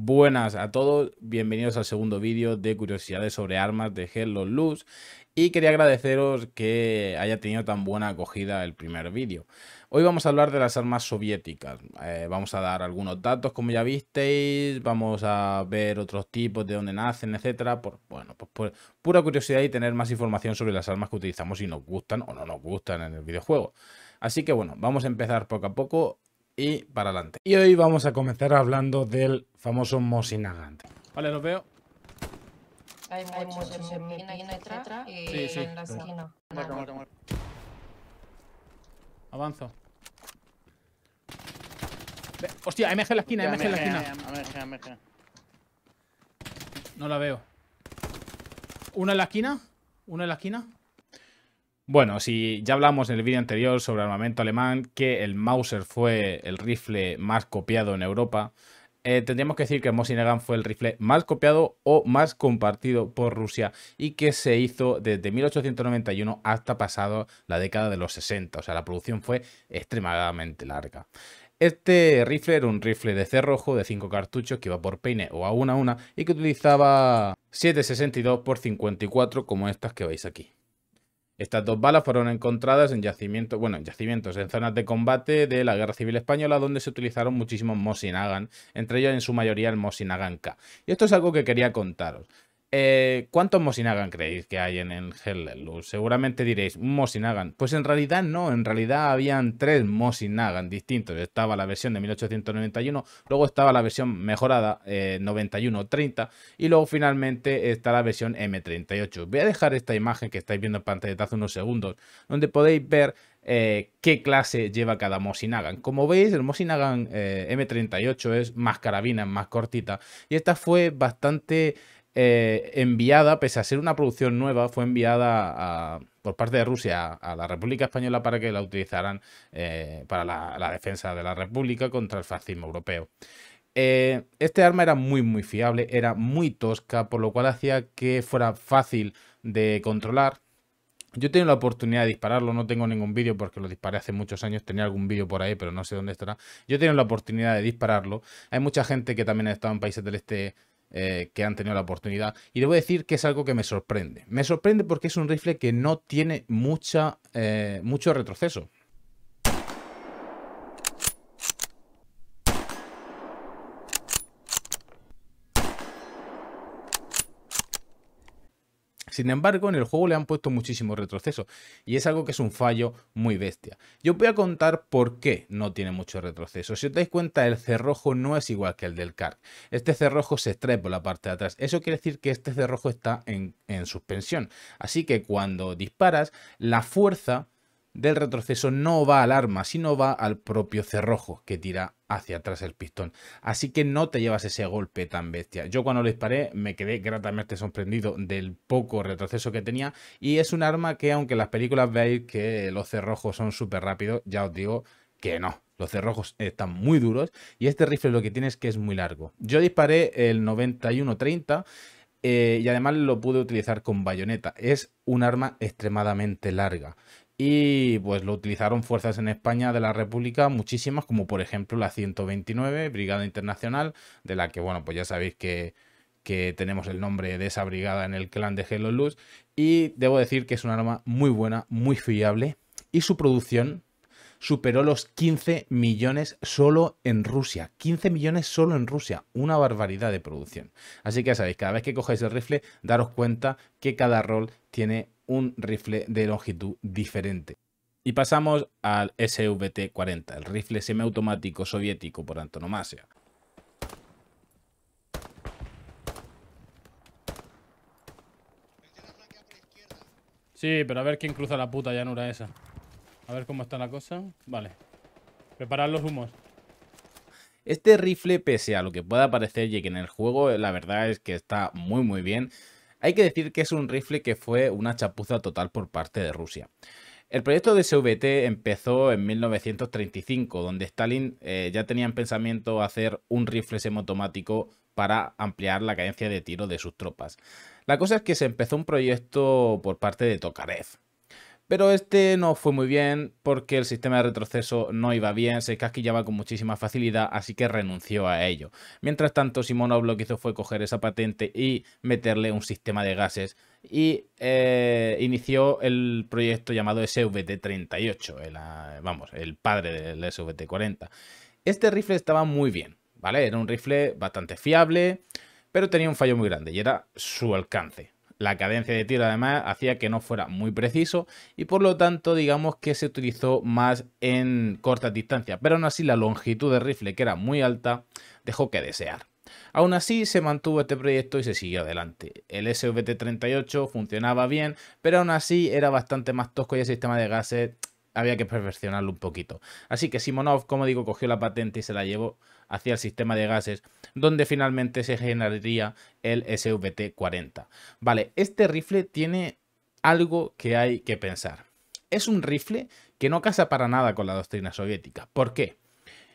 Buenas a todos, bienvenidos al segundo vídeo de curiosidades sobre armas de Hello Luz y quería agradeceros que haya tenido tan buena acogida el primer vídeo. Hoy vamos a hablar de las armas soviéticas, eh, vamos a dar algunos datos como ya visteis, vamos a ver otros tipos de dónde nacen, etcétera, por, bueno, pues pura curiosidad y tener más información sobre las armas que utilizamos y nos gustan o no nos gustan en el videojuego. Así que bueno, vamos a empezar poco a poco y para adelante. Y hoy vamos a comenzar hablando del famoso Mosinagante. Vale, los veo. Hay muchos, en y en la esquina. Muerto, Avanzo. Hostia, MG en la esquina, MG en la esquina. MG, MG. No la veo. Una en la esquina, una en la esquina. Bueno, si ya hablamos en el vídeo anterior sobre armamento alemán que el Mauser fue el rifle más copiado en Europa, eh, tendríamos que decir que el Mosin-Nagant fue el rifle más copiado o más compartido por Rusia y que se hizo desde 1891 hasta pasado la década de los 60, o sea, la producción fue extremadamente larga. Este rifle era un rifle de cerrojo de 5 cartuchos que iba por peine o a una a una y que utilizaba 7.62 x 54 como estas que veis aquí. Estas dos balas fueron encontradas en yacimientos, bueno, en yacimientos, en zonas de combate de la Guerra Civil Española, donde se utilizaron muchísimos Mosinagan, entre ellos en su mayoría el Mosinagan K. Y esto es algo que quería contaros. Eh, ¿Cuántos Mosinagan creéis que hay en el Hell Seguramente diréis, Mosinagan. Pues en realidad no, en realidad habían tres Mosinagan distintos. Estaba la versión de 1891, luego estaba la versión mejorada eh, 91-30 y luego finalmente está la versión M38. Voy a dejar esta imagen que estáis viendo en pantalla hace unos segundos, donde podéis ver eh, qué clase lleva cada Mosinagan. Como veis, el Mosinagan eh, M38 es más carabina, más cortita y esta fue bastante... Eh, enviada, pese a ser una producción nueva, fue enviada por parte de Rusia a, la República Española para que la utilizaran eh, para la, defensa de la República contra el fascismo europeo. Eh, este arma era muy muy fiable, era muy tosca, por lo cual hacía que fuera fácil de controlar. Yo he tenido la oportunidad de dispararlo, no tengo ningún vídeo porque lo disparé hace muchos años, tenía algún vídeo por ahí, pero no sé dónde estará. Yo he tenido la oportunidad de dispararlo. Hay mucha gente que también ha estado en países del este eh, que han tenido la oportunidad. Y debo decir que es algo que me sorprende. Me sorprende porque es un rifle que no tiene mucha, eh, mucho retroceso. Sin embargo, en el juego le han puesto muchísimo retroceso y es algo que es un fallo muy bestia. Yo voy a contar por qué no tiene mucho retroceso. Si os dais cuenta, el cerrojo no es igual que el del CARC. Este cerrojo se extrae por la parte de atrás. Eso quiere decir que este cerrojo está en, en suspensión. Así que cuando disparas, la fuerza del retroceso no va al arma, sino va al propio cerrojo que tira hacia atrás el pistón. Así que no te llevas ese golpe tan bestia. Yo cuando lo disparé me quedé gratamente sorprendido del poco retroceso que tenía y es un arma que aunque en las películas veáis que los cerrojos son súper rápidos, ya os digo que no. Los cerrojos están muy duros y este rifle lo que tiene es que es muy largo. Yo disparé el 9130 eh, y además lo pude utilizar con bayoneta. Es un arma extremadamente larga y pues lo utilizaron fuerzas en España de la República, muchísimas, como por ejemplo la 129, Brigada Internacional, de la que, bueno, pues ya sabéis que, tenemos el nombre de esa brigada en el clan de Hello Luz, y debo decir que es un arma muy buena, muy fiable, y su producción superó los 15 millones solo en Rusia. 15 millones solo en Rusia. Una barbaridad de producción. Así que ya sabéis, cada vez que cogéis el rifle, daros cuenta que cada rol tiene un rifle de longitud diferente. Y pasamos al SVT-40, el rifle semiautomático soviético por antonomasia. Sí, pero a ver quién cruza la puta llanura esa. A ver cómo está la cosa. Vale. Preparar los humos. Este rifle, pese a lo que pueda parecer y que en el juego la verdad es que está muy muy bien, hay que decir que es un rifle que fue una chapuza total por parte de Rusia. El proyecto de SVT empezó en 1935, donde Stalin eh, ya tenía en pensamiento hacer un rifle semiautomático para ampliar la cadencia de tiro de sus tropas. La cosa es que se empezó un proyecto por parte de Tokarev, pero este no fue muy bien porque el sistema de retroceso no iba bien, se casquillaba con muchísima facilidad, así que renunció a ello. Mientras tanto, Simonov lo que hizo fue coger esa patente y meterle un sistema de gases y eh, inició el proyecto llamado SVT-38, el, ah, vamos, el padre del SVT-40. Este rifle estaba muy bien, ¿vale? Era un rifle bastante fiable, pero tenía un fallo muy grande y era su alcance la cadencia de tiro además hacía que no fuera muy preciso y por lo tanto digamos que se utilizó más en cortas distancias, pero aún así la longitud de rifle que era muy alta dejó que desear. Aún así se mantuvo este proyecto y se siguió adelante. El SVT-38 funcionaba bien, pero aún así era bastante más tosco y el sistema de gases había que perfeccionarlo un poquito. Así que Simonov, como digo, cogió la patente y se la llevó hacia el sistema de gases, donde finalmente se generaría el SVT-40. Vale, este rifle tiene algo que hay que pensar. Es un rifle que no casa para nada con la doctrina soviética. ¿Por qué?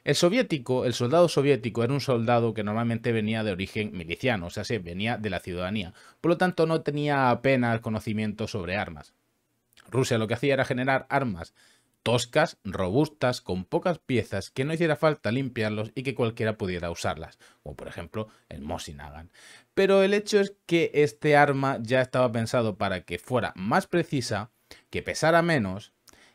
El soviético, el soldado soviético era un soldado que normalmente venía de origen miliciano, o sea, se venía de la ciudadanía. Por lo tanto, no tenía apenas conocimiento sobre armas. Rusia lo que hacía era generar armas toscas, robustas, con pocas piezas, que no hiciera falta limpiarlos y que cualquiera pudiera usarlas, como por ejemplo el Mosin-Nagant. Pero el hecho es que este arma ya estaba pensado para que fuera más precisa, que pesara menos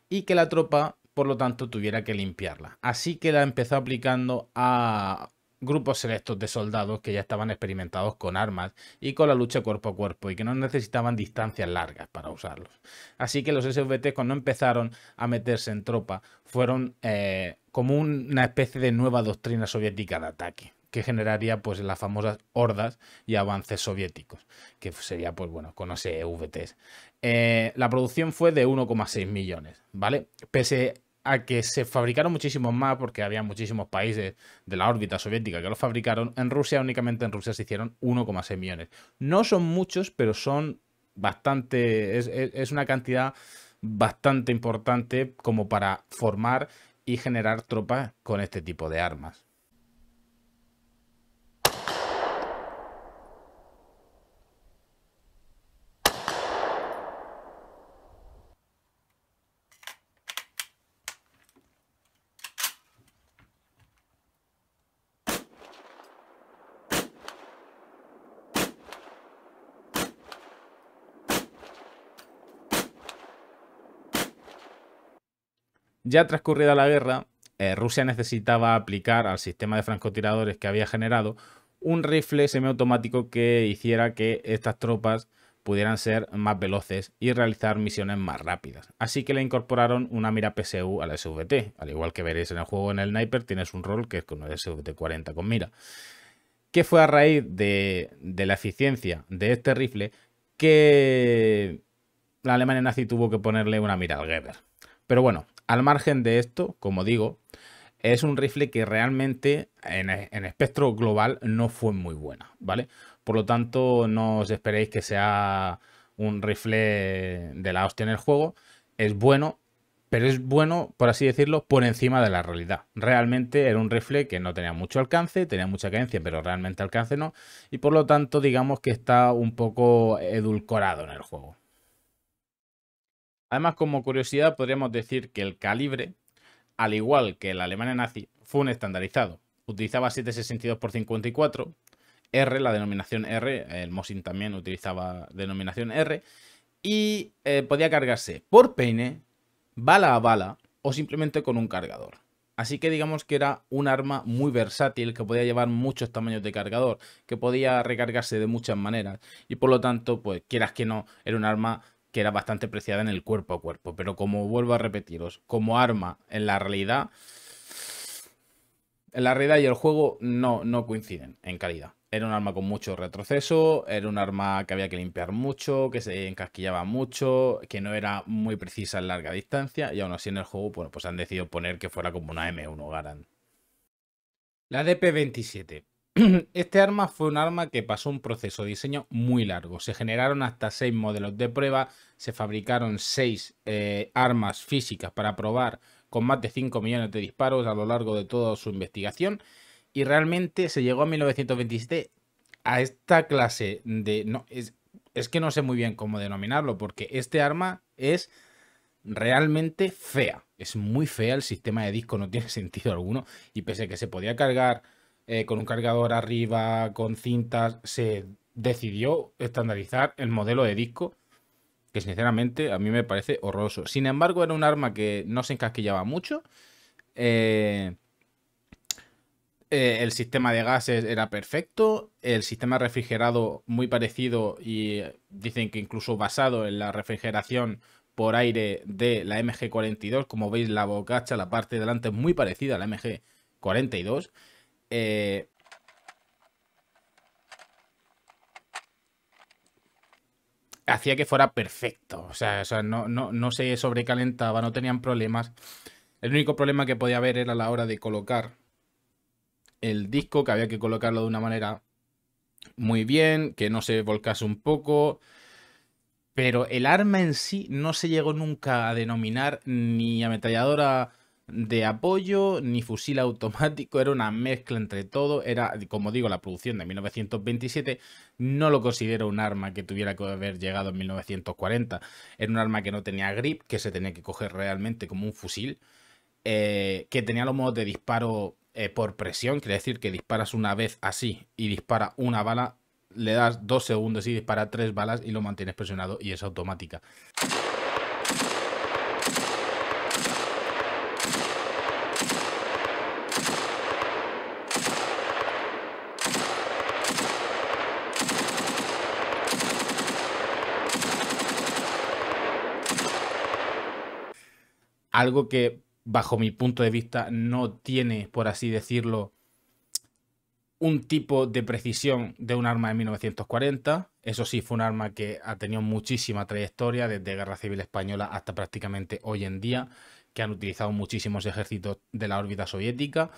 y que la tropa por lo tanto tuviera que limpiarla. Así que la empezó aplicando a grupos selectos de soldados que ya estaban experimentados con armas y con la lucha cuerpo a cuerpo y que no necesitaban distancias largas para usarlos. Así que los SVT cuando empezaron a meterse en tropa fueron eh, como una especie de nueva doctrina soviética de ataque que generaría pues las famosas hordas y avances soviéticos, que sería pues bueno, con SVTs. Eh, la producción fue de 1,6 millones, ¿vale? Pese a que se fabricaron muchísimos más porque había muchísimos países de la órbita soviética que los fabricaron. En Rusia, únicamente en Rusia se hicieron 1,6 millones. No son muchos, pero son bastante, es, es una cantidad bastante importante como para formar y generar tropas con este tipo de armas. Ya transcurrida la guerra, eh, Rusia necesitaba aplicar al sistema de francotiradores que había generado un rifle semiautomático que hiciera que estas tropas pudieran ser más veloces y realizar misiones más rápidas. Así que le incorporaron una mira PSU a la SVT. Al igual que veréis en el juego en el Sniper, tienes un rol que es con el SVT-40 con mira. Que fue a raíz de, de la eficiencia de este rifle que la Alemania nazi tuvo que ponerle una mira al Geber. Pero bueno, al margen de esto, como digo, es un rifle que realmente en, espectro global no fue muy buena, ¿vale? Por lo tanto, no os esperéis que sea un rifle de la hostia en el juego. Es bueno, pero es bueno, por así decirlo, por encima de la realidad. Realmente era un rifle que no tenía mucho alcance, tenía mucha cadencia, pero realmente alcance no. Y por lo tanto, digamos que está un poco edulcorado en el juego. Además, como curiosidad, podríamos decir que el calibre, al igual que el Alemania nazi, fue un estandarizado. Utilizaba 762 x 54, R, la denominación R, el Mosin también utilizaba denominación R, y eh, podía cargarse por peine, bala a bala o simplemente con un cargador. Así que digamos que era un arma muy versátil que podía llevar muchos tamaños de cargador, que podía recargarse de muchas maneras y por lo tanto, pues quieras que no, era un arma era bastante preciada en el cuerpo a cuerpo. Pero como vuelvo a repetiros, como arma en la realidad, en la realidad y el juego no, no coinciden en calidad. Era un arma con mucho retroceso, era un arma que había que limpiar mucho, que se encasquillaba mucho, que no era muy precisa en larga distancia y aún así en el juego bueno, pues han decidido poner que fuera como una M1 Garand. La DP-27. Este arma fue un arma que pasó un proceso de diseño muy largo. Se generaron hasta seis modelos de prueba, se fabricaron seis eh, armas físicas para probar con más de 5 millones de disparos a lo largo de toda su investigación y realmente se llegó a 1927 a esta clase de... No, es, es que no sé muy bien cómo denominarlo porque este arma es realmente fea. Es muy fea el sistema de disco, no tiene sentido alguno y pese a que se podía cargar eh, con un cargador arriba, con cintas, se decidió estandarizar el modelo de disco que sinceramente a mí me parece horroroso. Sin embargo, era un arma que no se encasquillaba mucho. Eh, eh, el sistema de gases era perfecto, el sistema refrigerado muy parecido y dicen que incluso basado en la refrigeración por aire de la MG42, como veis la bocacha, la parte de delante es muy parecida a la MG42 eh, hacía que fuera perfecto. O sea, no, no, se sobrecalentaba, no tenían problemas. El único problema que podía haber era la hora de colocar el disco, que había que colocarlo de una manera muy bien, que no se volcase un poco. Pero el arma en sí no se llegó nunca a denominar ni ametralladora de apoyo ni fusil automático, era una mezcla entre todo, era, como digo, la producción de 1927, no lo considero un arma que tuviera que haber llegado en 1940, era un arma que no tenía grip, que se tenía que coger realmente como un fusil, eh, que tenía los modos de disparo eh, por presión, quiere decir que disparas una vez así y dispara una bala, le das dos segundos y dispara tres balas y lo mantienes presionado y es automática. algo que bajo mi punto de vista no tiene, por así decirlo, un tipo de precisión de un arma de 1940. Eso sí, fue un arma que ha tenido muchísima trayectoria desde Guerra Civil Española hasta prácticamente hoy en día, que han utilizado muchísimos ejércitos de la órbita soviética.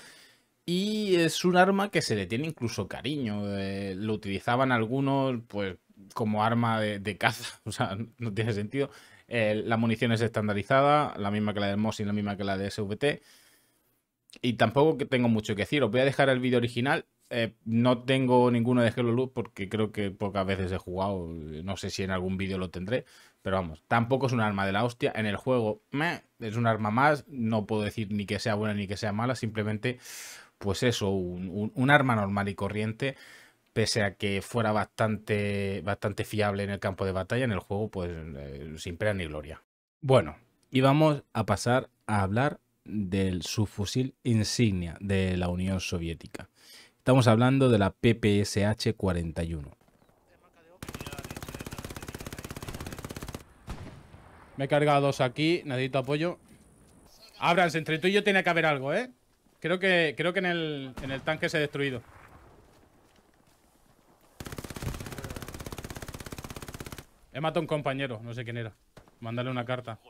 Y es un arma que se le tiene incluso cariño. Eh, lo utilizaban algunos, pues, como arma de, de, caza. O sea, no tiene sentido. Eh, la munición es estandarizada, la misma que la del y la misma que la de SVT. Y tampoco que tengo mucho que decir. Os voy a dejar el vídeo original. Eh, no tengo ninguno de Hello Loop porque creo que pocas veces he jugado. No sé si en algún vídeo lo tendré. Pero vamos, tampoco es un arma de la hostia. En el juego es un arma más. No puedo decir ni que sea buena ni que sea mala. Simplemente, pues eso, un arma normal y corriente pese a que fuera bastante, bastante fiable en el campo de batalla, en el juego, pues eh, sin pena ni gloria. Bueno, y vamos a pasar a hablar del subfusil insignia de la Unión Soviética. Estamos hablando de la PPSH-41. Me he cargado dos aquí, necesito apoyo. Abrams, entre tú y yo tiene que haber algo, ¿eh? Creo que, creo que en, el, en el tanque se ha destruido. He matado a un compañero, no sé quién era. Mándale una carta.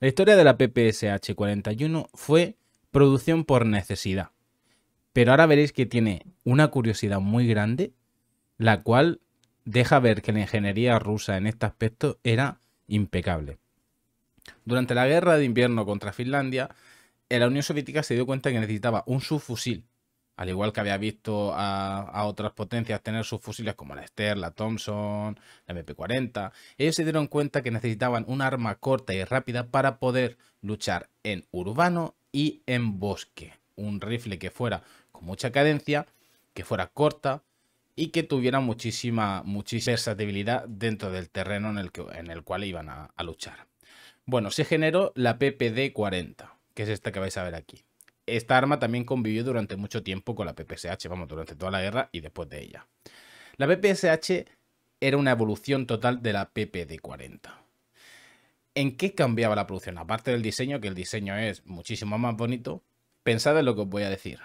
La historia de la PPSH 41 fue producción por necesidad. Pero ahora veréis que tiene una curiosidad muy grande, la cual deja ver que la ingeniería rusa en este aspecto era impecable. Durante la guerra de invierno contra Finlandia, la Unión Soviética se dio cuenta que necesitaba un subfusil, al igual que había visto a, otras potencias tener subfusiles como la Ster, la Thompson, la MP40. Ellos se dieron cuenta que necesitaban un arma corta y rápida para poder luchar en urbano y en bosque. Un rifle que fuera con mucha cadencia, que fuera corta, y que tuviera muchísima, muchísima versatilidad dentro del terreno en el, que, en el cual iban a, a, luchar. Bueno, se generó la PPD-40 que es esta que vais a ver aquí. Esta arma también convivió durante mucho tiempo con la PPSH, vamos, durante toda la guerra y después de ella. La PPSH era una evolución total de la PPD-40. ¿En qué cambiaba la producción? Aparte del diseño, que el diseño es muchísimo más bonito, pensad en lo que os voy a decir.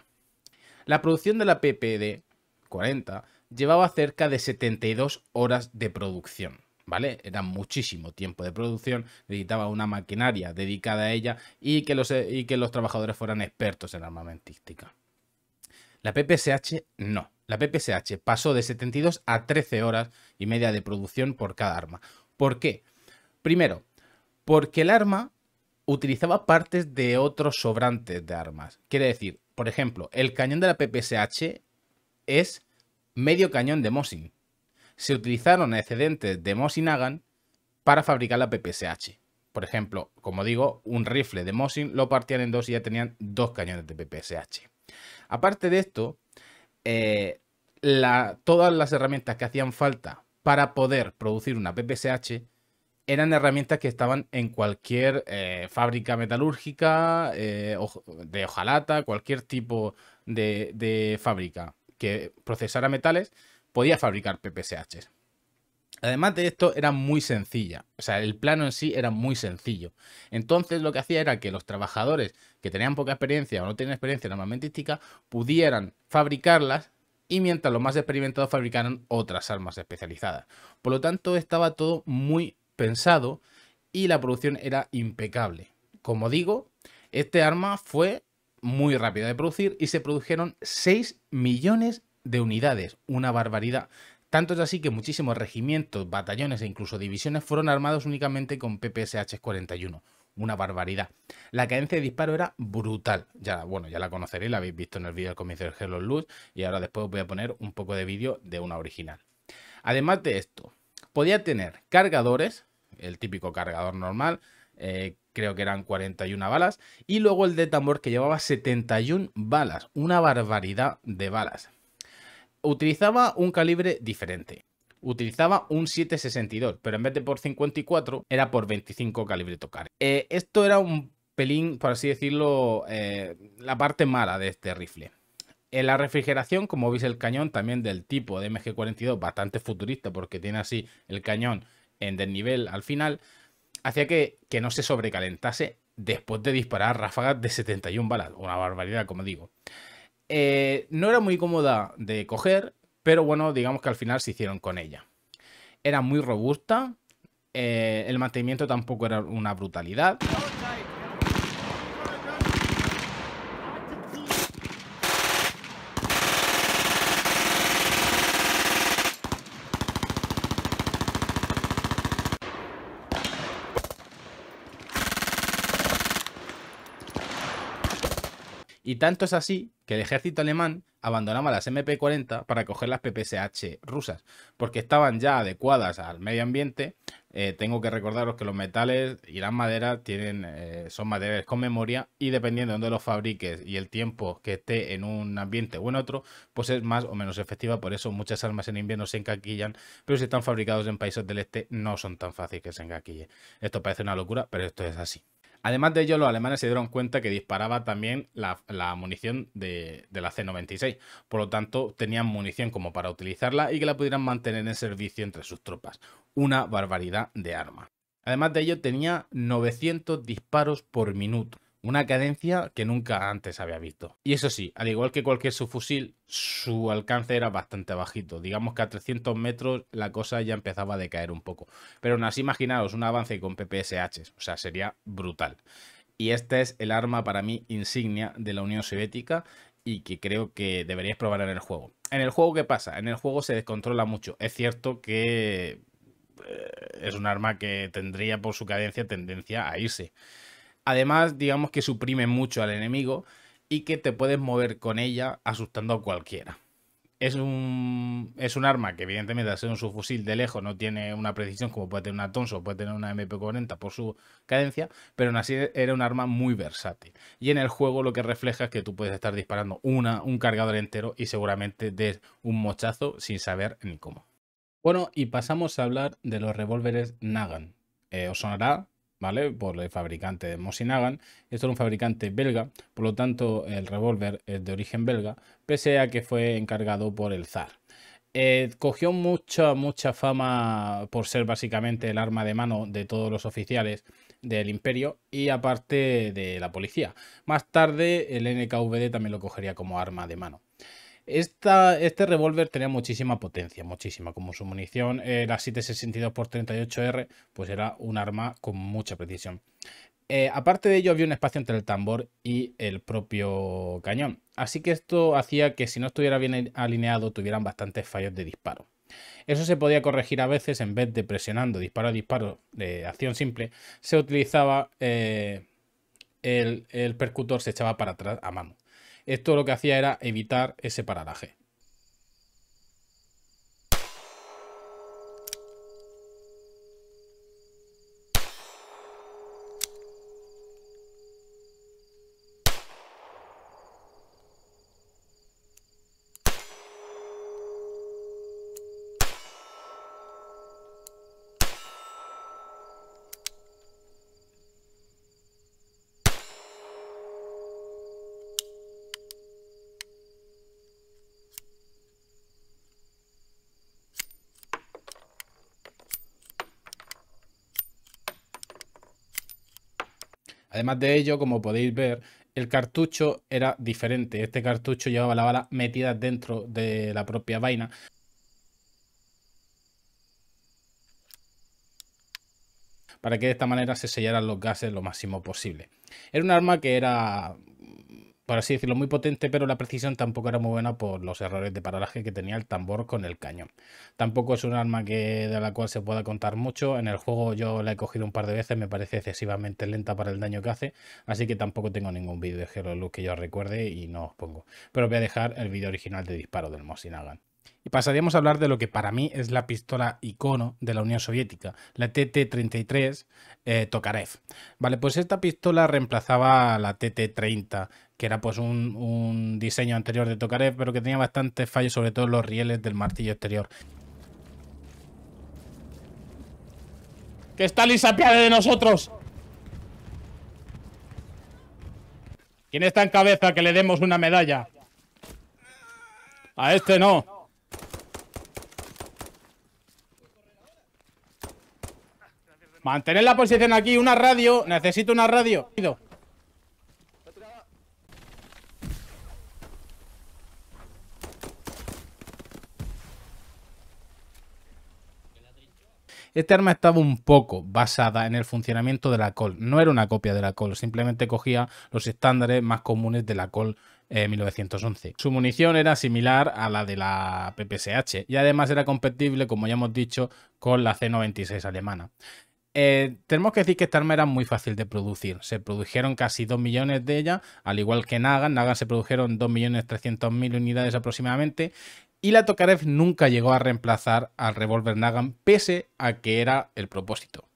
La producción de la PPD-40 llevaba cerca de 72 horas de producción. ¿vale? Era muchísimo tiempo de producción, necesitaba una maquinaria dedicada a ella y que los, eh, y que los trabajadores fueran expertos en armamentística. La PPSH no. La PPSH pasó de 72 a 13 horas y media de producción por cada arma. ¿Por qué? Primero, porque el arma utilizaba partes de otros sobrantes de armas. Quiere decir, por ejemplo, el cañón de la PPSH es medio cañón de Mosin se utilizaron excedentes de Mosin Nagant para fabricar la PPSH. Por ejemplo, como digo, un rifle de Mosin lo partían en dos y ya tenían dos cañones de PPSH. Aparte de esto, eh, todas las herramientas que hacían falta para poder producir una PPSH eran herramientas que estaban en cualquier eh, fábrica metalúrgica, eh, de hojalata, cualquier tipo de fábrica que procesara metales, podía fabricar PPSH. Además de esto, era muy sencilla. O sea, el plano en sí era muy sencillo. Entonces, lo que hacía era que los trabajadores que tenían poca experiencia o no tenían experiencia en armamentística pudieran fabricarlas y mientras los más experimentados fabricaran otras armas especializadas. Por lo tanto, estaba todo muy pensado y la producción era impecable. Como digo, este arma fue muy rápida de producir y se produjeron 6 millones de unidades, una barbaridad. Tanto es así que muchísimos regimientos, batallones e incluso divisiones fueron armados únicamente con PPSH-41. Una barbaridad. La cadencia de disparo era brutal. Ya, bueno, ya la conoceréis, la habéis visto en el vídeo del comienzo de Hello Luz y ahora después os voy a poner un poco de vídeo de una original. Además de esto, podía tener cargadores, el típico cargador normal, eh, creo que eran 41 balas, y luego el de tambor que llevaba 71 balas, una barbaridad de balas utilizaba un calibre diferente. Utilizaba un 7.62, pero en vez de por 54 era por 25 calibre tocar. Eh, esto era un pelín, por así decirlo, eh, la parte mala de este rifle. En la refrigeración, como veis el cañón también del tipo de MG42, bastante futurista porque tiene así el cañón en desnivel al final, hacía que, que no se sobrecalentase después de disparar ráfagas de 71 balas. Una barbaridad, como digo. Eh, no era muy cómoda de coger, pero bueno, digamos que al final se hicieron con ella. Era muy robusta, eh, el mantenimiento tampoco era una brutalidad. Y tanto es así que el ejército alemán abandonaba las MP40 para coger las PPSH rusas, porque estaban ya adecuadas al medio ambiente. Eh, tengo que recordaros que los metales y las maderas tienen, eh, son maderas con memoria y dependiendo de dónde los fabriques y el tiempo que esté en un ambiente o en otro, pues es más o menos efectiva. Por eso muchas armas en invierno se encaquillan, pero si están fabricados en países del este no son tan fáciles que se encaquille. Esto parece una locura, pero esto es así. Además de ello, los alemanes se dieron cuenta que disparaba también la, munición de, de, la C-96. Por lo tanto, tenían munición como para utilizarla y que la pudieran mantener en servicio entre sus tropas. Una barbaridad de arma. Además de ello, tenía 900 disparos por minuto una cadencia que nunca antes había visto. Y eso sí, al igual que cualquier subfusil, su alcance era bastante bajito. Digamos que a 300 metros la cosa ya empezaba a decaer un poco. Pero aún así imaginaos un avance con PPSH, o sea, sería brutal. Y este es el arma para mí insignia de la Unión Soviética y que creo que deberíais probar en el juego. En el juego, ¿qué pasa? En el juego se descontrola mucho. Es cierto que eh, es un arma que tendría por su cadencia tendencia a irse Además, digamos que suprime mucho al enemigo y que te puedes mover con ella asustando a cualquiera. Es un, es un arma que evidentemente al ser un subfusil de lejos no tiene una precisión como puede tener una tonso o puede tener una MP40 por su cadencia, pero aún así era un arma muy versátil. Y en el juego lo que refleja es que tú puedes estar disparando una, un cargador entero y seguramente des un mochazo sin saber ni cómo. Bueno, y pasamos a hablar de los revólveres Nagan. Eh, os sonará por el fabricante de Mosinagan. Esto era un fabricante belga, por lo tanto el revólver es de origen belga, pese a que fue encargado por el zar. Eh, cogió mucha, mucha fama por ser básicamente el arma de mano de todos los oficiales del imperio y aparte de la policía. Más tarde el NKVD también lo cogería como arma de mano este revólver tenía muchísima potencia, muchísima, como su munición era 7.62x38R, pues era un arma con mucha precisión. Eh, aparte de ello había un espacio entre el tambor y el propio cañón, así que esto hacía que si no estuviera bien alineado tuvieran bastantes fallos de disparo. Eso se podía corregir a veces en vez de presionando disparo a disparo de acción simple, se utilizaba eh, el percutor, se echaba para atrás a mano esto lo que hacía era evitar ese paralaje. Además de ello, como podéis ver, el cartucho era diferente. Este cartucho llevaba la bala metida dentro de la propia vaina. Para que de esta manera se sellaran los gases lo máximo posible. Era un arma que era por así decirlo, muy potente, pero la precisión tampoco era muy buena por los errores de paralaje que tenía el tambor con el cañón. Tampoco es un arma que, de la cual se pueda contar mucho. En el juego yo la he cogido un par de veces, me parece excesivamente lenta para el daño que hace, así que tampoco tengo ningún vídeo de Hero Luz que yo recuerde y no os pongo. Pero voy a dejar el vídeo original de disparo del Mosinagan. Y pasaríamos a hablar de lo que para mí es la pistola icono de la Unión Soviética, la TT-33 eh, Tokarev. Vale, pues esta pistola reemplazaba a la TT-30, que era pues un, diseño anterior de Tokarev, pero que tenía bastantes fallos, sobre todo los rieles del martillo exterior. ¡Que está se apiade de nosotros! ¿Quién está en cabeza que le demos una medalla? A este no. Mantener la posición aquí, una radio. Necesito una radio. Este arma estaba un poco basada en el funcionamiento de la Col. No era una copia de la Col, simplemente cogía los estándares más comunes de la Col 1911. Su munición era similar a la de la PPSH y además era compatible, como ya hemos dicho, con la C-96 alemana. Eh, tenemos que decir que esta arma era muy fácil de producir. Se produjeron casi 2 millones de ellas, al igual que Nagan. Nagan se produjeron 2.300.000 unidades aproximadamente. Y la Tokarev nunca llegó a reemplazar al revólver Nagan, pese a que era el propósito.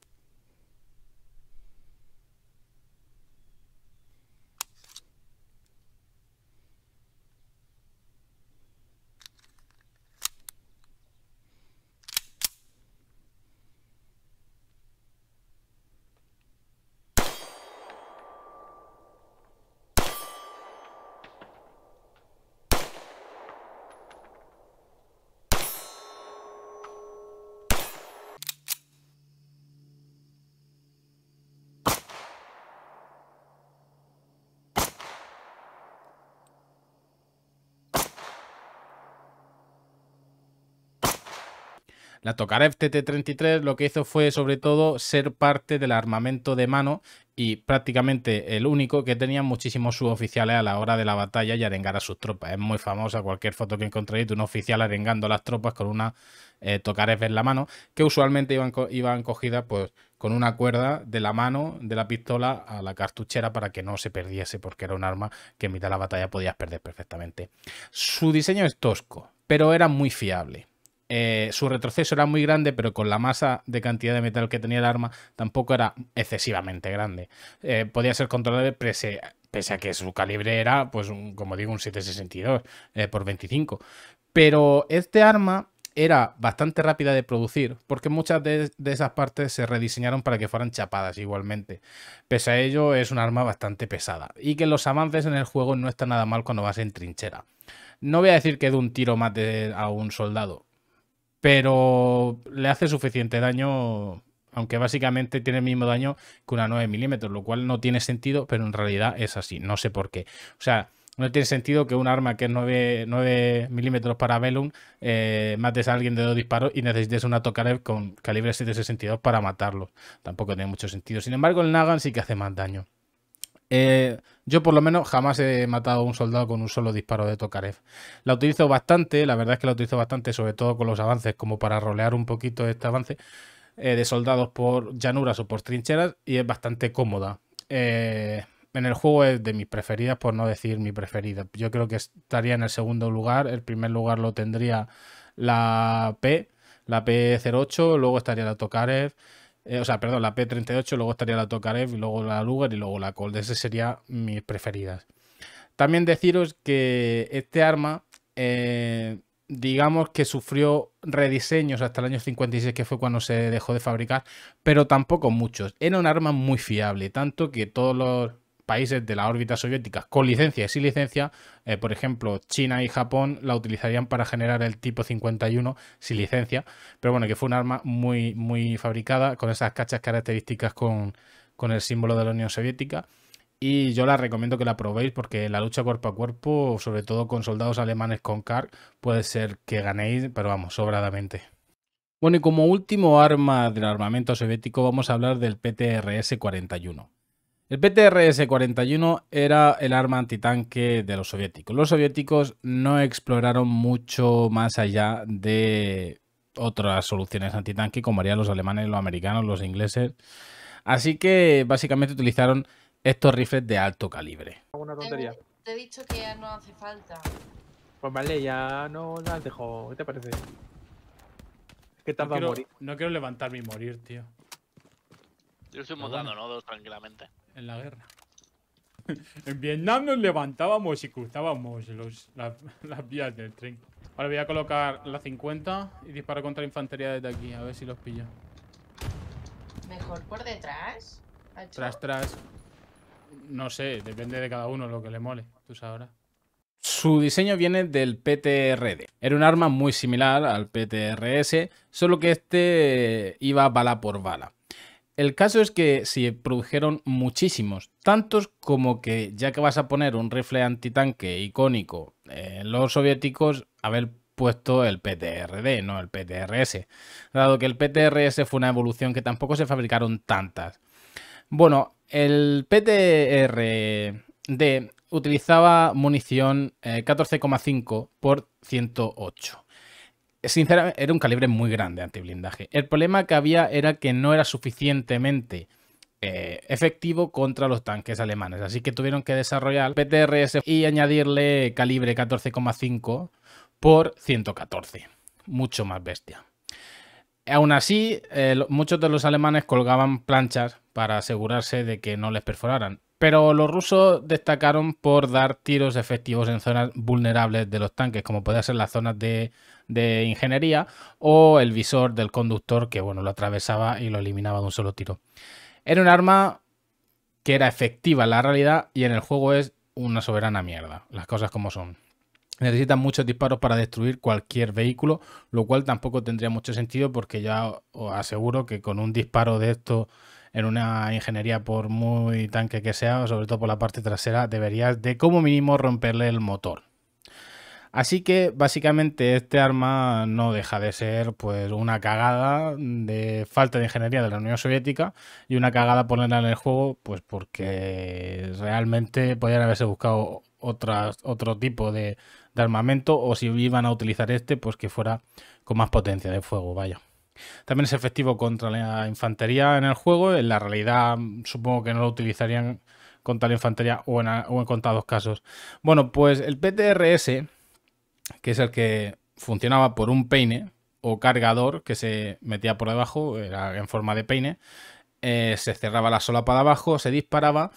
La Tokarev TT-33 lo que hizo fue sobre todo ser parte del armamento de mano y prácticamente el único que tenían muchísimos suboficiales a la hora de la batalla y arengar a sus tropas. Es muy famosa cualquier foto que encontréis de un oficial arengando a las tropas con una eh, Tokarev en la mano, que usualmente iban, iban cogidas pues con una cuerda de la mano de la pistola a la cartuchera para que no se perdiese, porque era un arma que en mitad de la batalla podías perder perfectamente. Su diseño es tosco, pero era muy fiable. Eh, su retroceso era muy grande, pero con la masa de cantidad de metal que tenía el arma tampoco era excesivamente grande. Eh, podía ser controlable pese, a que su calibre era, pues, como digo, un 762 x eh, por 25. Pero este arma era bastante rápida de producir, porque muchas de, de, esas partes se rediseñaron para que fueran chapadas igualmente. Pese a ello, es un arma bastante pesada, y que los avances en el juego no están nada mal cuando vas en trinchera. No voy a decir que de un tiro mate a un soldado, pero le hace suficiente daño, aunque básicamente tiene el mismo daño que una 9 milímetros, lo cual no tiene sentido, pero en realidad es así, no sé por qué. O sea, no tiene sentido que un arma que es 9, 9 milímetros para Velum eh, mates a alguien de dos disparos y necesites una Tokarev con calibre 7.62 para matarlo. Tampoco tiene mucho sentido. Sin embargo, el Nagan sí que hace más daño. Eh, yo por lo menos jamás he matado a un soldado con un solo disparo de Tokarev. La utilizo bastante, la verdad es que la utilizo bastante, sobre todo con los avances, como para rolear un poquito este avance eh, de soldados por llanuras o por trincheras, y es bastante cómoda. Eh, en el juego es de mis preferidas, por no decir mi preferida. Yo creo que estaría en el segundo lugar, el primer lugar lo tendría la P, la P08, luego estaría la Tokarev eh, o sea, perdón, la P38, luego estaría la Tokarev, luego la Luger y luego la Colt. Esas serían mis preferidas. También deciros que este arma, eh, digamos que sufrió rediseños hasta el año 56, que fue cuando se dejó de fabricar, pero tampoco muchos. Era un arma muy fiable, tanto que todos los países de la órbita soviética con licencia y sin licencia, eh, por ejemplo, China y Japón la utilizarían para generar el tipo 51 sin licencia, pero bueno, que fue un arma muy, muy fabricada con esas cachas características con, con el símbolo de la Unión Soviética. Y yo la recomiendo que la probéis porque la lucha cuerpo a cuerpo, sobre todo con soldados alemanes con CAR, puede ser que ganéis, pero vamos, sobradamente. Bueno, y como último arma del armamento soviético vamos a hablar del PTRS-41. El PTRS-41 era el arma antitanque de los soviéticos. Los soviéticos no exploraron mucho más allá de otras soluciones antitanque como harían los alemanes, los americanos, los ingleses. Así que básicamente utilizaron estos rifles de alto calibre. Una tontería. Te he dicho que ya no hace falta. Pues vale, ya no las dejo. ¿Qué te parece? Es que no No quiero levantarme y morir, tío. Yo estoy montando, ¿no? Dos tranquilamente en la guerra. en Vietnam nos levantábamos y cruzábamos las, vías del tren. Ahora voy a colocar la 50 y disparo contra la infantería desde aquí, a ver si los pillo. ¿Mejor por detrás? Tras, tras. No sé, depende de cada uno lo que le mole, tú sabrás. Su diseño viene del PTRD. Era un arma muy similar al PTRS, solo que este iba bala por bala. El caso es que se produjeron muchísimos, tantos como que ya que vas a poner un rifle antitanque icónico en los soviéticos, haber puesto el PTRD, no el PTRS, dado que el PTRS fue una evolución que tampoco se fabricaron tantas. Bueno, el PTRD utilizaba munición 14,5 eh, por 108 sinceramente, era un calibre muy grande antiblindaje. El problema que había era que no era suficientemente eh, efectivo contra los tanques alemanes, así que tuvieron que desarrollar PTRS y añadirle calibre 14,5 por 114, mucho más bestia. Aún así, eh, muchos de los alemanes colgaban planchas para asegurarse de que no les perforaran. Pero los rusos destacaron por dar tiros efectivos en zonas vulnerables de los tanques, como pueden ser las zonas de de ingeniería o el visor del conductor que bueno, lo atravesaba y lo eliminaba de un solo tiro. Era un arma que era efectiva en la realidad y en el juego es una soberana mierda, las cosas como son. Necesitan muchos disparos para destruir cualquier vehículo, lo cual tampoco tendría mucho sentido porque ya os aseguro que con un disparo de esto en una ingeniería por muy tanque que sea, sobre todo por la parte trasera, deberías de como mínimo romperle el motor. Así que básicamente este arma no deja de ser pues una cagada de falta de ingeniería de la Unión Soviética y una cagada ponerla en el juego pues porque realmente podrían haberse buscado otro tipo de, armamento o si iban a utilizar este pues que fuera con más potencia de fuego, vaya. También es efectivo contra la infantería en el juego, en la realidad supongo que no lo utilizarían contra la infantería o en contados casos. Bueno, pues el PTRS que es el que funcionaba por un peine o cargador que se metía por debajo, era en forma de peine, eh, se cerraba la sola para abajo, se disparaba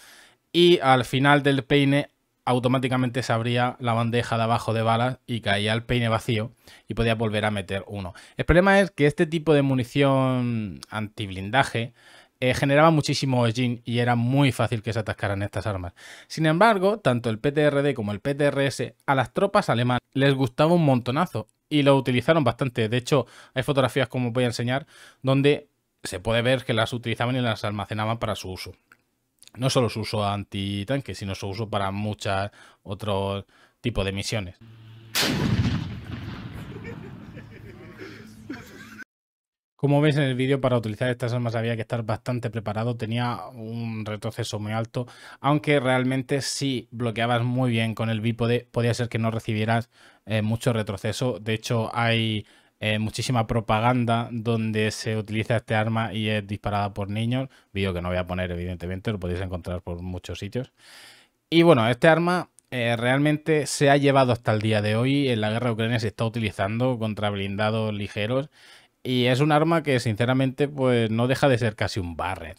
y al final del peine automáticamente se abría la bandeja de abajo de balas y caía el peine vacío y podía volver a meter uno. El problema es que este tipo de munición antiblindaje blindaje eh, generaba muchísimo jean y era muy fácil que se atascaran estas armas. Sin embargo, tanto el PTRD como el PTRS a las tropas alemanas les gustaba un montonazo y lo utilizaron bastante. De hecho, hay fotografías, como voy a enseñar, donde se puede ver que las utilizaban y las almacenaban para su uso. No solo su uso antitanque, sino su uso para muchos otros tipos de misiones. Como veis en el vídeo, para utilizar estas armas había que estar bastante preparado, tenía un retroceso muy alto, aunque realmente si bloqueabas muy bien con el bípode, podía ser que no recibieras eh, mucho retroceso. De hecho, hay eh, muchísima propaganda donde se utiliza este arma y es disparada por niños, vídeo que no voy a poner evidentemente, lo podéis encontrar por muchos sitios. Y bueno, este arma eh, realmente se ha llevado hasta el día de hoy, en la guerra ucraniana Ucrania se está utilizando contra blindados ligeros, y es un arma que sinceramente pues no deja de ser casi un Barret.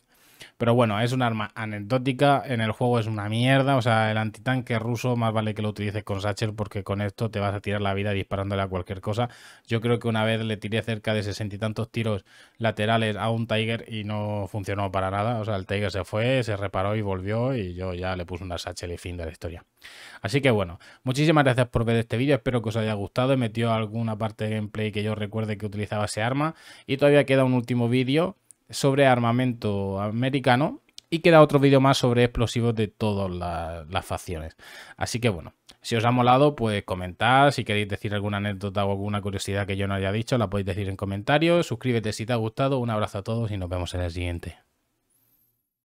Pero bueno, es un arma anecdótica, en el juego es una mierda, o sea, el antitanque ruso más vale que lo utilices con satchel porque con esto te vas a tirar la vida disparándole a cualquier cosa. Yo creo que una vez le tiré cerca de sesenta y tantos tiros laterales a un Tiger y no funcionó para nada, o sea, el Tiger se fue, se reparó y volvió y yo ya le puse una Satchel y fin de la historia. Así que bueno, muchísimas gracias por ver este vídeo, espero que os haya gustado, he metido alguna parte de gameplay que yo recuerde que utilizaba ese arma y todavía queda un último vídeo sobre armamento americano y queda otro vídeo más sobre explosivos de todas las facciones. Así que bueno, si os ha molado, pues comentad. Si queréis decir alguna anécdota o alguna curiosidad que yo no haya dicho, la podéis decir en comentarios. Suscríbete si te ha gustado. Un abrazo a todos y nos vemos en el siguiente.